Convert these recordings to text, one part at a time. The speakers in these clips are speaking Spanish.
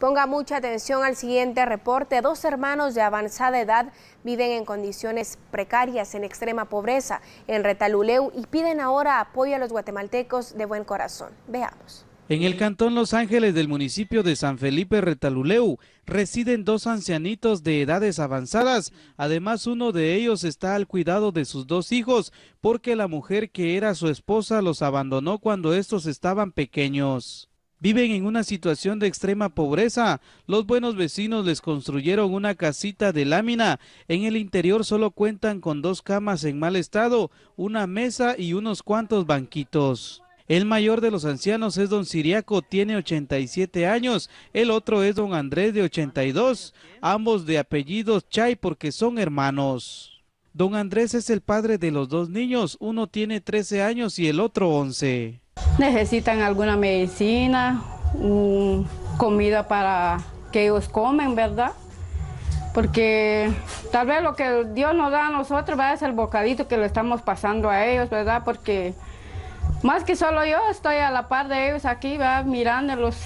Ponga mucha atención al siguiente reporte. Dos hermanos de avanzada edad viven en condiciones precarias, en extrema pobreza, en Retaluleu y piden ahora apoyo a los guatemaltecos de buen corazón. Veamos. En el cantón Los Ángeles del municipio de San Felipe Retaluleu residen dos ancianitos de edades avanzadas. Además, uno de ellos está al cuidado de sus dos hijos porque la mujer que era su esposa los abandonó cuando estos estaban pequeños viven en una situación de extrema pobreza. Los buenos vecinos les construyeron una casita de lámina. En el interior solo cuentan con dos camas en mal estado, una mesa y unos cuantos banquitos. El mayor de los ancianos es don Siriaco, tiene 87 años. El otro es don Andrés de 82, ambos de apellidos Chay porque son hermanos. Don Andrés es el padre de los dos niños, uno tiene 13 años y el otro 11 necesitan alguna medicina, comida para que ellos comen, ¿verdad? Porque tal vez lo que Dios nos da a nosotros a es el bocadito que le estamos pasando a ellos, ¿verdad? Porque más que solo yo estoy a la par de ellos aquí, va mirándolos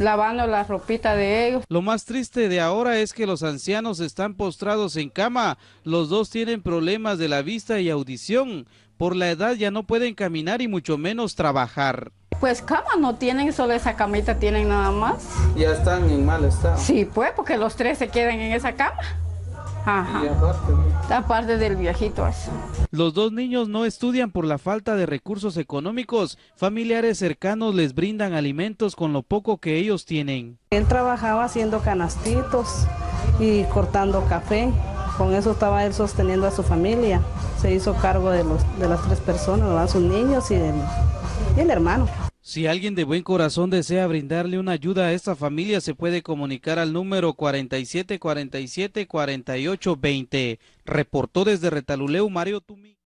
lavando la ropita de ellos. Lo más triste de ahora es que los ancianos están postrados en cama. Los dos tienen problemas de la vista y audición. Por la edad ya no pueden caminar y mucho menos trabajar. Pues cama no tienen, solo esa camita tienen nada más. Ya están en mal estado. Sí, pues, porque los tres se quedan en esa cama. Ajá. aparte, del viejito Los dos niños no estudian por la falta de recursos económicos. Familiares cercanos les brindan alimentos con lo poco que ellos tienen. Él trabajaba haciendo canastitos y cortando café. Con eso estaba él sosteniendo a su familia. Se hizo cargo de, los, de las tres personas, de sus niños y, de, y el hermano. Si alguien de buen corazón desea brindarle una ayuda a esta familia, se puede comunicar al número 4747-4820. Reportó desde Retaluleu Mario Tumi.